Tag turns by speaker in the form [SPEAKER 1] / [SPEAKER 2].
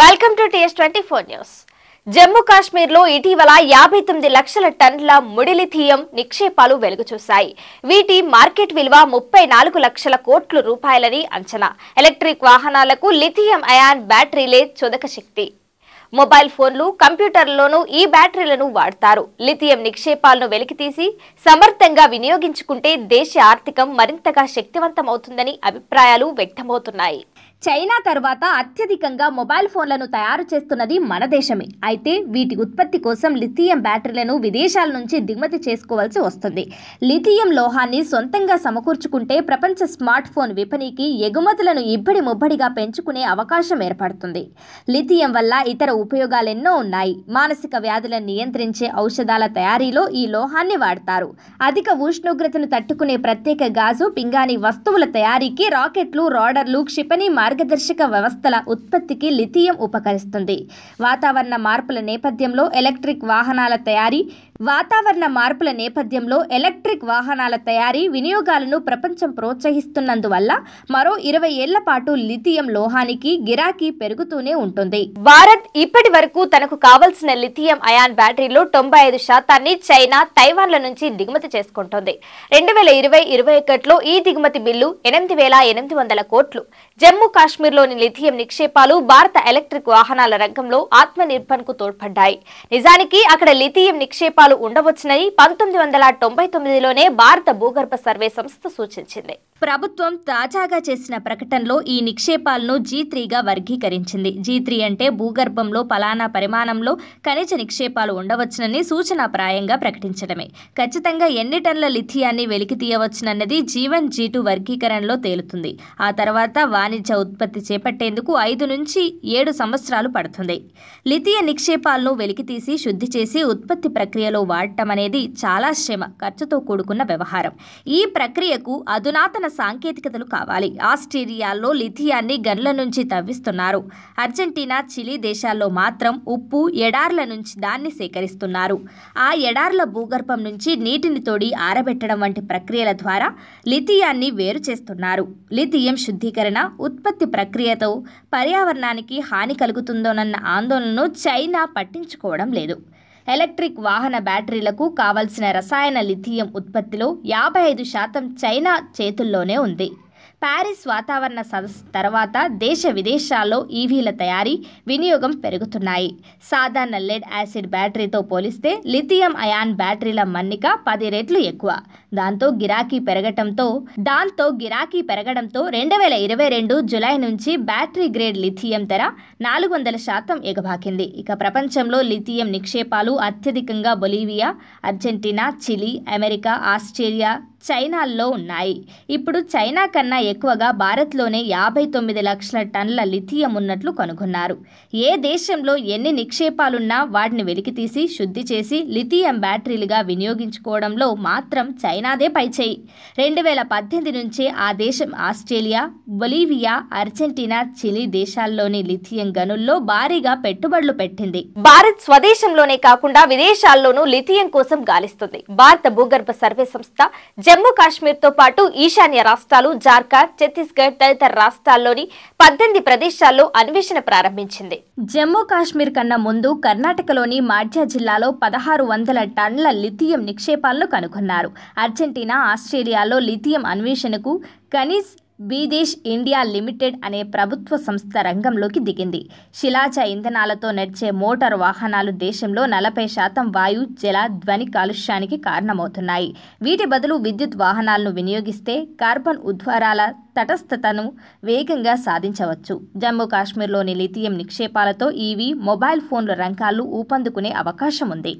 [SPEAKER 1] welcome to TS twenty four news Jammu కాశ్మీర్లో ఇటీవల యాభై తొమ్మిది లక్షల టన్నుల ముడిలిథియం నిక్షేపాలు వెలుగుచూశాయి వీటి మార్కెట్ విలువ ముప్పై నాలుగు లక్షల కోట్ల రూపాయలని అంచనా ఎలక్ట్రిక్ వాహనాలకు లిథియం అయాన్ బ్యాటరీలే చొదక శక్తి మొబైల్ ఫోన్లు కంప్యూటర్లోనూ ఈ బ్యాటరీలను వాడతారు లిథియం నిక్షేపాలను వెలికితీసి సమర్థంగా వినియోగించుకుంటే దేశ ఆర్థికం మరింతగా శక్తివంతమవుతుందని అభిప్రాయాలు వ్యక్తమవుతున్నాయి చైనా తర్వాత అత్యధికంగా మొబైల్ ఫోన్లను తయారు చేస్తున్నది మన దేశమే అయితే వీటి ఉత్పత్తి కోసం లిథియం బ్యాటరీలను విదేశాల నుంచి దిగుమతి చేసుకోవాల్సి వస్తుంది లిథియం లోహాన్ని సొంతంగా సమకూర్చుకుంటే ప్రపంచ స్మార్ట్ ఫోన్ విపణికి ఎగుమతులను ఇబ్బడి ముబ్బడిగా పెంచుకునే అవకాశం ఏర్పడుతుంది లిథియం వల్ల ఇతర ఉపయోగాలెన్నో ఉన్నాయి మానసిక వ్యాధులను నియంత్రించే ఔషధాల తయారీలో ఈ లోహాన్ని వాడతారు అధిక ఉష్ణోగ్రతను తట్టుకునే ప్రత్యేక గాజు పింగాణి వస్తువుల తయారీకి రాకెట్లు రాడర్లు క్షిపణి మార్గదర్శక వ్యవస్థల ఉత్పత్తికి లిథియం ఉపకరిస్తుంది వాతావరణ మార్పుల నేపథ్యంలో ఎలక్ట్రిక్ వాహనాల తయారీ వాతావరణ మార్పుల నేపథ్యంలో ఎలక్ట్రిక్ వాహనాల తయారీ వినియోగాలను ప్రపంచం ప్రోత్సహిస్తున్నందువల్ల మరో ఇరవై ఏళ్ల పాటు లిథియం లోహానికి గిరాకీ పెరుగుతూనే ఉంటుంది భారత్ ఇప్పటి వరకు తనకు కావలసిన లిథియం అయాన్ బ్యాటరీలో తొంభై ఐదు శాతాన్ని చైనా తైవాన్ల నుంచి దిగుమతి చేసుకుంటోంది రెండు వేల ఇరవై ఇరవై ఒకటిలో ఈ దిగుమతి బిల్లు ఎనిమిది వేల ఎనిమిది వందల కోట్లు జమ్మూ కాశ్మీర్లోని లిథియం నిక్షేపాలు భారత ఎలక్ట్రిక్ వాహనాల రంగంలో ఆత్మ నిర్భర్కు తోడ్పడ్డాయి నిజానికి అక్కడ లిథియం నిక్షేపాలు కారణాలు ఉండవచ్చునని పంతొమ్మిది వందల తొంభై తొమ్మిదిలోనే భారత భూగర్భ సర్వే సంస్థ సూచించింది ప్రభుత్వం తాజాగా చేసిన ప్రకటనలో ఈ నిక్షేపాలను జీ త్రీగా వర్గీకరించింది జీ త్రీ అంటే భూగర్భంలో పలానా పరిమాణంలో ఖనిజ నిక్షేపాలు ఉండవచ్చునని సూచనాప్రాయంగా ప్రకటించడమే ఖచ్చితంగా ఎన్ని టన్నుల లిథియాన్ని వెలికి తీయవచ్చునన్నది జీవన్ జీ టూ వర్గీకరణలో తేలుతుంది ఆ తర్వాత వాణిజ్య ఉత్పత్తి చేపట్టేందుకు ఐదు నుంచి ఏడు సంవత్సరాలు పడుతుంది లిథియ నిక్షేపాలను వెలికితీసి శుద్ధి చేసి ఉత్పత్తి ప్రక్రియలో సంస్థల్లో వాడటం అనేది చాలా శ్రమ ఖర్చుతో కూడుకున్న వ్యవహారం ఈ ప్రక్రియకు అధునాతన సాంకేతికతలు కావాలి ఆస్ట్రేలియాలో లిథియాన్ని గన్ల నుంచి తవ్విస్తున్నారు అర్జెంటీనా చిలీ దేశాల్లో మాత్రం ఉప్పు ఎడార్ల నుంచి దాన్ని సేకరిస్తున్నారు ఆ ఎడార్ల భూగర్భం నుంచి నీటిని తోడి ఆరబెట్టడం వంటి ప్రక్రియల ద్వారా లిథియాన్ని వేరు చేస్తున్నారు లిథియం శుద్ధీకరణ ఉత్పత్తి ప్రక్రియతో పర్యావరణానికి హాని కలుగుతుందోనన్న ఆందోళనను చైనా పట్టించుకోవడం లేదు ఎలక్ట్రిక్ వాహన బ్యాటరీలకు కావలసిన రసాయన లిథియం ఉత్పత్తిలో యాభై ఐదు శాతం చైనా చేతుల్లోనే ఉంది ప్యారిస్ వాతావరణ సదస్సు తర్వాత దేశ విదేశాల్లో ఈవీల తయారీ వినియోగం పెరుగుతున్నాయి సాధారణ లెడ్ యాసిడ్ బ్యాటరీతో పోలిస్తే లిథియం అయాన్ బ్యాటరీల మన్నిక పది రెట్లు ఎక్కువ దాంతో గిరాకీ పెరగటంతో దాంతో గిరాకీ పెరగడంతో రెండు వేల ఇరవై రెండు జులై నుంచి బ్యాటరీ గ్రేడ్ లిథియం ధర నాలుగు వందల శాతం ఎగబాకింది ఇక ప్రపంచంలో లిథియం నిక్షేపాలు అత్యధికంగా Bolivia Argentina Chile America Australia చైనాల్లో ఉన్నాయి ఇప్పుడు చైనా కన్నా ఎక్కువగా భారత్లోనే యాభై తొమ్మిది లక్షల టన్నుల లిథియం ఉన్నట్లు కనుగొన్నారు ఏ దేశంలో ఎన్ని నిక్షేపాలున్నా వాటిని వెలికితీసి శుద్ధి చేసి లిథియం బ్యాటరీలుగా వినియోగించుకోవడంలో మాత్రం చైనాదే పైచేయి రెండు వేల పద్దెనిమిది నుంచే ఆ దేశం ఆస్ట్రేలియా బొలీవియా అర్జెంటీనా చిలీ దేశాల్లోని లిథియం గనుల్లో భారీగా పెట్టుబడులు పెట్టింది భారత్ స్వదేశంలోనే కాకుండా విదేశాల్లోనూ లిథియం కోసం గాలిస్తుంది భారత భూగర్భ సర్వే సంస్థ జమ్మూ కాశ్మీర్తో పాటు ఈశాన్య రాష్ట్రాలు జార్ఖండ్ ఛత్తీస్గఢ్ తదితర రాష్ట్రాల్లోని పద్దెనిమిది ప్రదేశాల్లో అన్వేషణ ప్రారంభించింది జమ్మూ కాశ్మీర్ కన్నా ముందు కర్ణాటకలోని మాడ్యా జిల్లాలో పదహారు వందల టన్నుల లిథియం నిక్షేపాలను కనుగొన్నారు అర్జెంటీనా ఆస్ట్రేలియాలో లిథియం అన్వేషణకు కనీస్ బీదేశ్ ఇండియా లిమిటెడ్ అనే ప్రభుత్వ సంస్థ రంగంలోకి దిగింది శిలాచ ఇంధనాలతో నడిచే మోటార్ వాహనాలు దేశంలో నలభై శాతం వాయు జల ధ్వని కాలుష్యానికి కారణమవుతున్నాయి వీటి బదులు విద్యుత్ వాహనాలను వినియోగిస్తే కార్బన్ ఉద్వారాల తటస్థతను వేగంగా సాధించవచ్చు జమ్మూ కాశ్మీర్లోని లిథియం నిక్షేపాలతో ఈవీ మొబైల్ ఫోన్ల రంగాలు ఊపందుకునే అవకాశం ఉంది